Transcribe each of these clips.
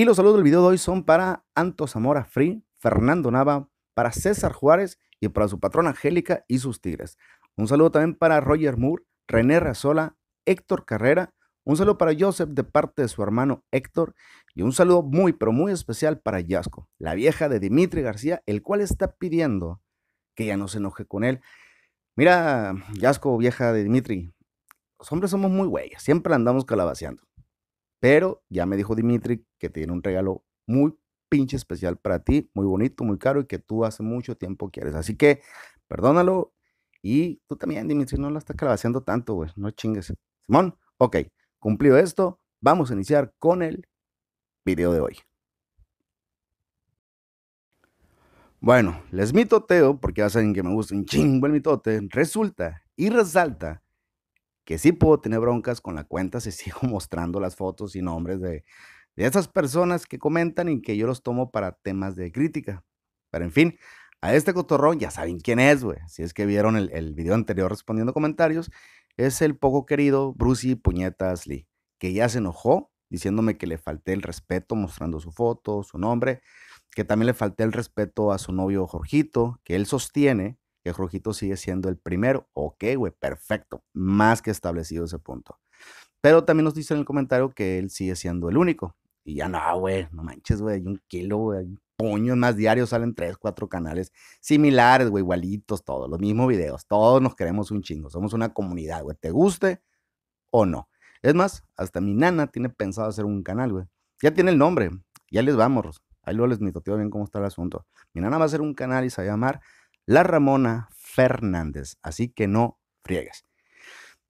Y los saludos del video de hoy son para Anto Zamora Free, Fernando Nava, para César Juárez y para su patrona Angélica y sus tigres. Un saludo también para Roger Moore, René Razola, Héctor Carrera. Un saludo para Joseph de parte de su hermano Héctor. Y un saludo muy, pero muy especial para Yasco, la vieja de Dimitri García, el cual está pidiendo que ya no se enoje con él. Mira, Yasco, vieja de Dimitri, los hombres somos muy güeyes, siempre andamos calabaceando. Pero ya me dijo Dimitri que tiene un regalo muy pinche especial para ti, muy bonito, muy caro y que tú hace mucho tiempo quieres. Así que perdónalo y tú también, Dimitri, no la estás calabaceando tanto, güey. No chingues. Simón, ok, cumplido esto, vamos a iniciar con el video de hoy. Bueno, les mitoteo, porque ya saben que me gusta un chingo el mitote. Resulta y resalta que sí puedo tener broncas con la cuenta, se sigo mostrando las fotos y nombres de, de esas personas que comentan y que yo los tomo para temas de crítica. Pero en fin, a este cotorrón ya saben quién es, güey. Si es que vieron el, el, video anterior respondiendo comentarios, es el poco querido Brucey Puñetas Lee, que ya se enojó diciéndome que le falté el respeto mostrando su foto, su nombre, que también le falté el respeto a su novio Jorgito, que él sostiene Rojito sigue siendo el primero. Ok, güey, perfecto. Más que establecido ese punto. Pero también nos dice en el comentario que él sigue siendo el único. Y ya no, güey, no manches, güey, hay un kilo, güey, un puño más diario, salen tres, cuatro canales similares, güey, igualitos, todos, los mismos videos, todos nos queremos un chingo, somos una comunidad, güey, te guste o no. Es más, hasta mi nana tiene pensado hacer un canal, güey. Ya tiene el nombre, ya les vamos, ahí luego les Tío, bien cómo está el asunto. Mi nana va a hacer un canal y se va a llamar la Ramona Fernández. Así que no friegues.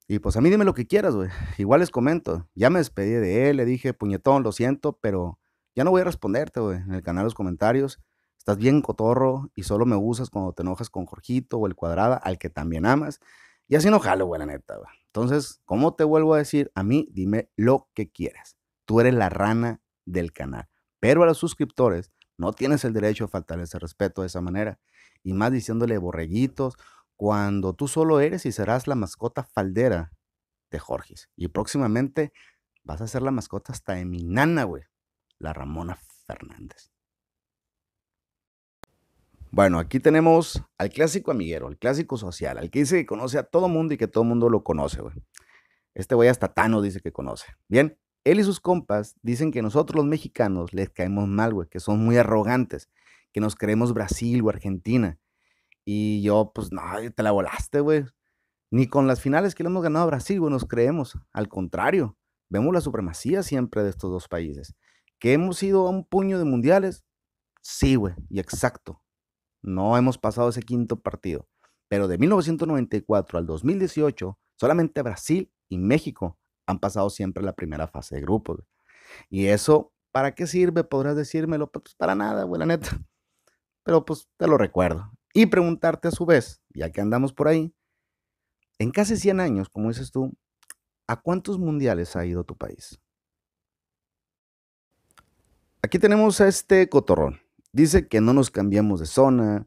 Y pues a mí dime lo que quieras, güey. Igual les comento. Ya me despedí de él, le dije, puñetón, lo siento, pero ya no voy a responderte, güey, en el canal de los comentarios. Estás bien cotorro y solo me usas cuando te enojas con Jorgito o el cuadrada, al que también amas. Y así no jalo, güey, la neta, Entonces, ¿cómo te vuelvo a decir? A mí dime lo que quieras. Tú eres la rana del canal. Pero a los suscriptores no tienes el derecho a faltar ese respeto de esa manera. Y más diciéndole borreguitos, cuando tú solo eres y serás la mascota faldera de Jorge. Y próximamente vas a ser la mascota hasta de mi nana, güey. La Ramona Fernández. Bueno, aquí tenemos al clásico amiguero, al clásico social, al que dice que conoce a todo mundo y que todo mundo lo conoce, güey. Este güey hasta Tano dice que conoce. Bien, él y sus compas dicen que nosotros los mexicanos les caemos mal, güey, que son muy arrogantes, que nos creemos Brasil o Argentina. Y yo, pues, no, te la volaste, güey. Ni con las finales que le hemos ganado a Brasil, güey, nos creemos. Al contrario, vemos la supremacía siempre de estos dos países. ¿Que hemos ido a un puño de mundiales? Sí, güey, y exacto. No hemos pasado ese quinto partido. Pero de 1994 al 2018, solamente Brasil y México han pasado siempre la primera fase de grupos. Y eso, ¿para qué sirve? Podrás decírmelo, pues, pues para nada, güey, la neta. Pero pues te lo recuerdo. Y preguntarte a su vez, ya que andamos por ahí, en casi 100 años, como dices tú, ¿a cuántos mundiales ha ido tu país? Aquí tenemos a este cotorrón. Dice que no nos cambiamos de zona,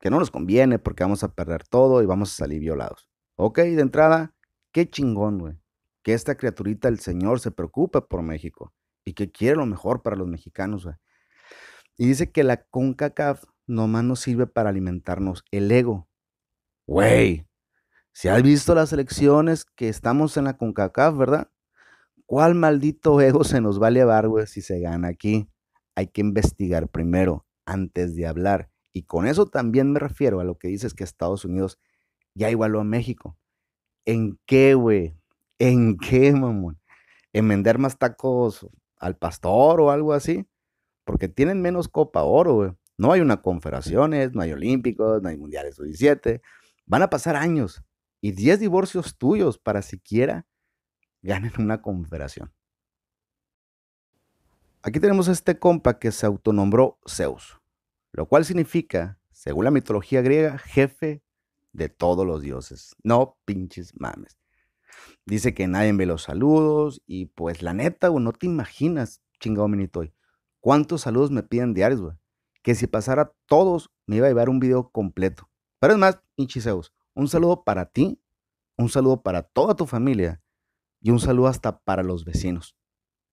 que no nos conviene porque vamos a perder todo y vamos a salir violados. Ok, de entrada, qué chingón, güey que esta criaturita, el Señor, se preocupe por México y que quiere lo mejor para los mexicanos. güey. Y dice que la CONCACAF nomás nos sirve para alimentarnos el ego. Güey, si has visto las elecciones que estamos en la CONCACAF, ¿verdad? ¿Cuál maldito ego se nos va a llevar, güey, si se gana aquí? Hay que investigar primero, antes de hablar. Y con eso también me refiero a lo que dices que Estados Unidos ya igualó a México. ¿En qué, güey? ¿En qué, mamón? ¿En vender más tacos al pastor o algo así? Porque tienen menos Copa Oro, No hay una confederaciones, no hay olímpicos, no hay mundiales 17. Van a pasar años y 10 divorcios tuyos para siquiera ganen una confederación. Aquí tenemos a este compa que se autonombró Zeus, lo cual significa, según la mitología griega, jefe de todos los dioses. No pinches mames. Dice que nadie ve los saludos y pues la neta, no te imaginas, chingado minitoy, cuántos saludos me piden diarios, güey. Que si pasara todos, me iba a llevar un video completo. Pero es más, hinchiseos, un saludo para ti, un saludo para toda tu familia y un saludo hasta para los vecinos.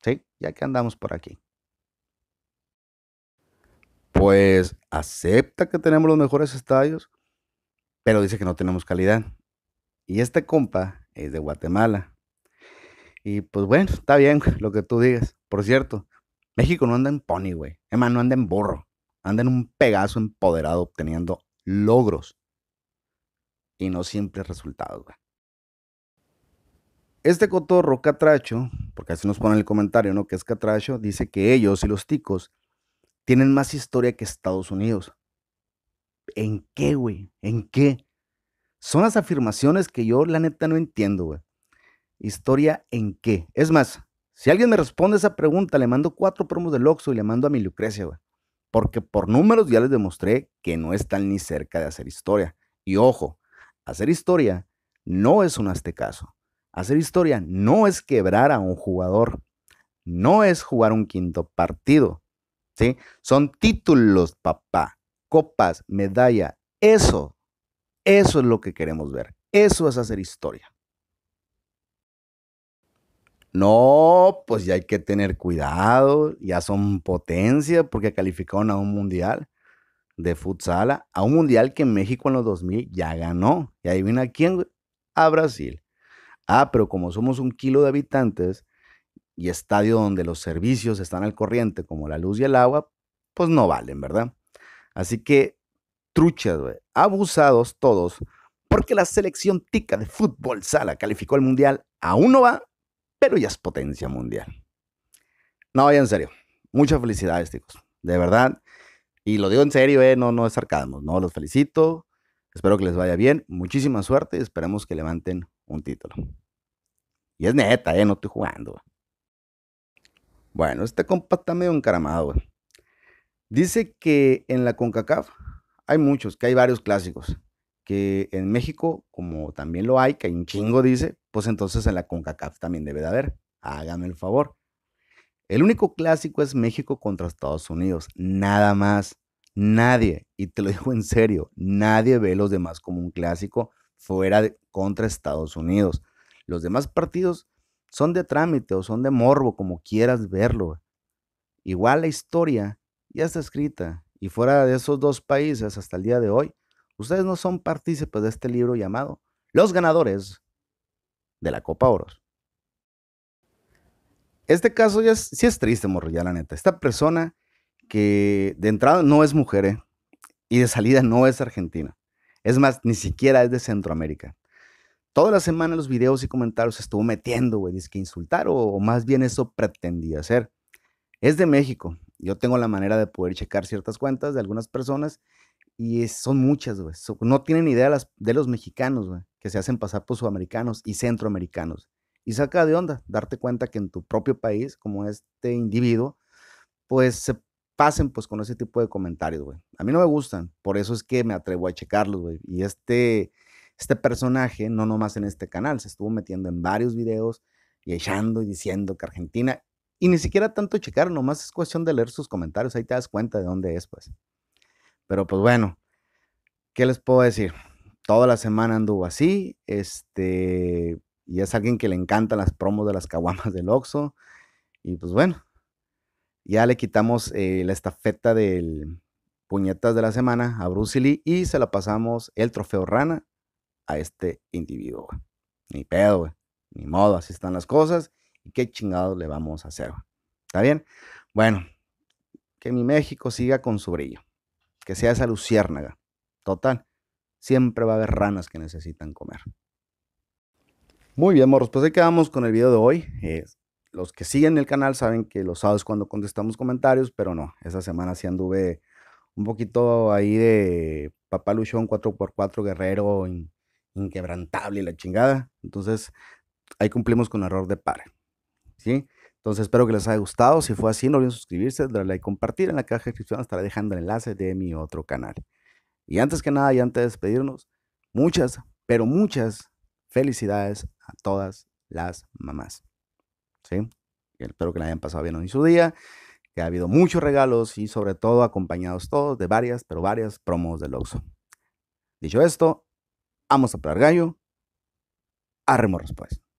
¿Sí? Ya que andamos por aquí. Pues acepta que tenemos los mejores estadios, pero dice que no tenemos calidad. Y este compa es eh, de Guatemala. Y pues bueno, está bien lo que tú digas. Por cierto, México no anda en pony, güey. Es más, no anda en borro. Anda en un pegaso empoderado obteniendo logros y no siempre resultados, güey. Este cotorro catracho, porque así nos pone el comentario, ¿no? Que es catracho, dice que ellos y los ticos tienen más historia que Estados Unidos. ¿En qué, güey? ¿En qué? Son las afirmaciones que yo la neta no entiendo, güey. ¿Historia en qué? Es más, si alguien me responde esa pregunta, le mando cuatro promos del Oxxo y le mando a mi Lucrecia, güey. Porque por números ya les demostré que no están ni cerca de hacer historia. Y ojo, hacer historia no es un astecaso. Hacer historia no es quebrar a un jugador. No es jugar un quinto partido. ¿sí? Son títulos, papá. Copas, medalla. Eso eso es lo que queremos ver. Eso es hacer historia. No, pues ya hay que tener cuidado, ya son potencia porque calificaron a un mundial de futsal, a un mundial que México en los 2000 ya ganó. Y adivina quién, a Brasil. Ah, pero como somos un kilo de habitantes y estadio donde los servicios están al corriente, como la luz y el agua, pues no valen, ¿verdad? Así que truchas, güey. Abusados todos. Porque la selección tica de fútbol sala calificó el mundial. Aún no va, pero ya es potencia mundial. No, ya en serio. Muchas felicidades, chicos. De verdad. Y lo digo en serio, eh. no, no es No, los felicito. Espero que les vaya bien. Muchísima suerte esperemos que levanten un título. Y es neta, eh, no estoy jugando. Bueno, este compa está medio encaramado. Dice que en la CONCACAF hay muchos, que hay varios clásicos. Que en México, como también lo hay, que hay un chingo, dice, pues entonces en la CONCACAF también debe de haber. Hágame el favor. El único clásico es México contra Estados Unidos. Nada más. Nadie, y te lo digo en serio, nadie ve los demás como un clásico fuera contra Estados Unidos. Los demás partidos son de trámite o son de morbo, como quieras verlo. Igual la historia ya está escrita y fuera de esos dos países hasta el día de hoy, ustedes no son partícipes de este libro llamado Los ganadores de la Copa Oros. Este caso ya es, sí es triste, morro, la neta. Esta persona que de entrada no es mujer ¿eh? y de salida no es argentina. Es más, ni siquiera es de Centroamérica. Toda la semana los videos y comentarios estuvo metiendo, güey, dice que insultar o, o más bien eso pretendía hacer. Es de México, yo tengo la manera de poder checar ciertas cuentas de algunas personas y son muchas, güey. no tienen idea las, de los mexicanos, güey, que se hacen pasar por sudamericanos y centroamericanos. Y saca de onda darte cuenta que en tu propio país, como este individuo, pues se pasen pues con ese tipo de comentarios, güey. A mí no me gustan, por eso es que me atrevo a checarlos, güey. Y este, este personaje, no nomás en este canal, se estuvo metiendo en varios videos y echando y diciendo que Argentina, y ni siquiera tanto checar, nomás es cuestión de leer sus comentarios, ahí te das cuenta de dónde es, pues. Pero pues bueno, ¿qué les puedo decir? Toda la semana anduvo así, este, y es alguien que le encantan las promos de las caguamas del Oxxo, y pues bueno, ya le quitamos eh, la estafeta del puñetas de la semana a Bruce Lee y se la pasamos el trofeo rana a este individuo. Ni pedo, ni modo, así están las cosas. ¿Y qué chingados le vamos a hacer? ¿Está bien? Bueno, que mi México siga con su brillo. Que sea esa luciérnaga. Total, siempre va a haber ranas que necesitan comer. Muy bien, morros, pues ahí quedamos con el video de hoy. Eh, los que siguen el canal saben que los sábados cuando contestamos comentarios, pero no, esa semana sí anduve un poquito ahí de papá luchón 4x4 guerrero inquebrantable y la chingada. Entonces, ahí cumplimos con error de par. Entonces espero que les haya gustado. Si fue así, no olviden suscribirse, darle y compartir. En la caja de descripción estaré dejando el enlace de mi otro canal. Y antes que nada, y antes de despedirnos, muchas, pero muchas felicidades a todas las mamás. espero que la hayan pasado bien hoy en su día, que ha habido muchos regalos y sobre todo acompañados todos de varias, pero varias promos del Luxo. Dicho esto, vamos a pelar gallo. Arremos respuesta.